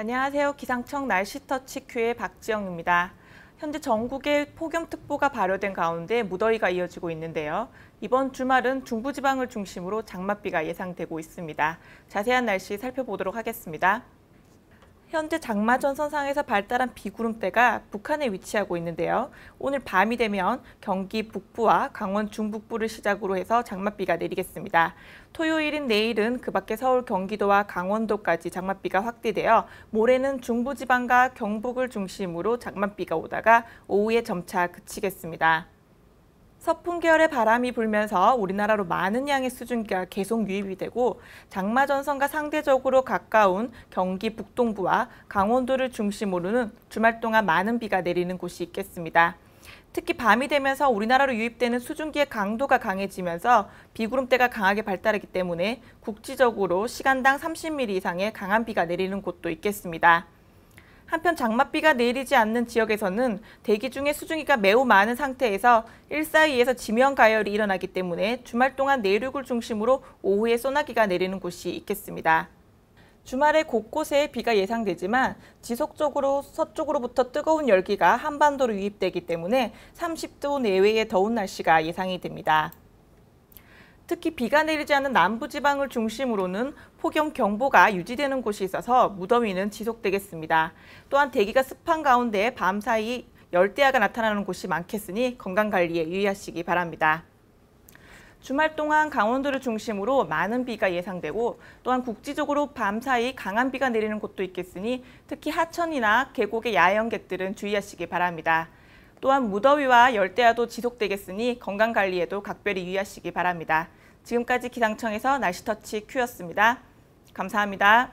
안녕하세요. 기상청 날씨터치 큐의 박지영입니다. 현재 전국에 폭염특보가 발효된 가운데 무더위가 이어지고 있는데요. 이번 주말은 중부지방을 중심으로 장맛비가 예상되고 있습니다. 자세한 날씨 살펴보도록 하겠습니다. 현재 장마전 선상에서 발달한 비구름대가 북한에 위치하고 있는데요. 오늘 밤이 되면 경기 북부와 강원 중북부를 시작으로 해서 장맛비가 내리겠습니다. 토요일인 내일은 그 밖에 서울, 경기도와 강원도까지 장맛비가 확대되어 모레는 중부지방과 경북을 중심으로 장맛비가 오다가 오후에 점차 그치겠습니다. 서풍 계열의 바람이 불면서 우리나라로 많은 양의 수증기가 계속 유입이 되고 장마 전선과 상대적으로 가까운 경기 북동부와 강원도를 중심으로는 주말 동안 많은 비가 내리는 곳이 있겠습니다. 특히 밤이 되면서 우리나라로 유입되는 수증기의 강도가 강해지면서 비구름대가 강하게 발달하기 때문에 국지적으로 시간당 30mm 이상의 강한 비가 내리는 곳도 있겠습니다. 한편 장맛비가 내리지 않는 지역에서는 대기 중에 수증기가 매우 많은 상태에서 일사이에서 지면 가열이 일어나기 때문에 주말 동안 내륙을 중심으로 오후에 소나기가 내리는 곳이 있겠습니다. 주말에 곳곳에 비가 예상되지만 지속적으로 서쪽으로부터 뜨거운 열기가 한반도로 유입되기 때문에 30도 내외의 더운 날씨가 예상이 됩니다. 특히 비가 내리지 않는 남부지방을 중심으로는 폭염 경보가 유지되는 곳이 있어서 무더위는 지속되겠습니다. 또한 대기가 습한 가운데 밤사이 열대야가 나타나는 곳이 많겠으니 건강관리에 유의하시기 바랍니다. 주말 동안 강원도를 중심으로 많은 비가 예상되고 또한 국지적으로 밤사이 강한 비가 내리는 곳도 있겠으니 특히 하천이나 계곡의 야영객들은 주의하시기 바랍니다. 또한 무더위와 열대야도 지속되겠으니 건강관리에도 각별히 유의하시기 바랍니다. 지금까지 기상청에서 날씨터치 큐였습니다. 감사합니다.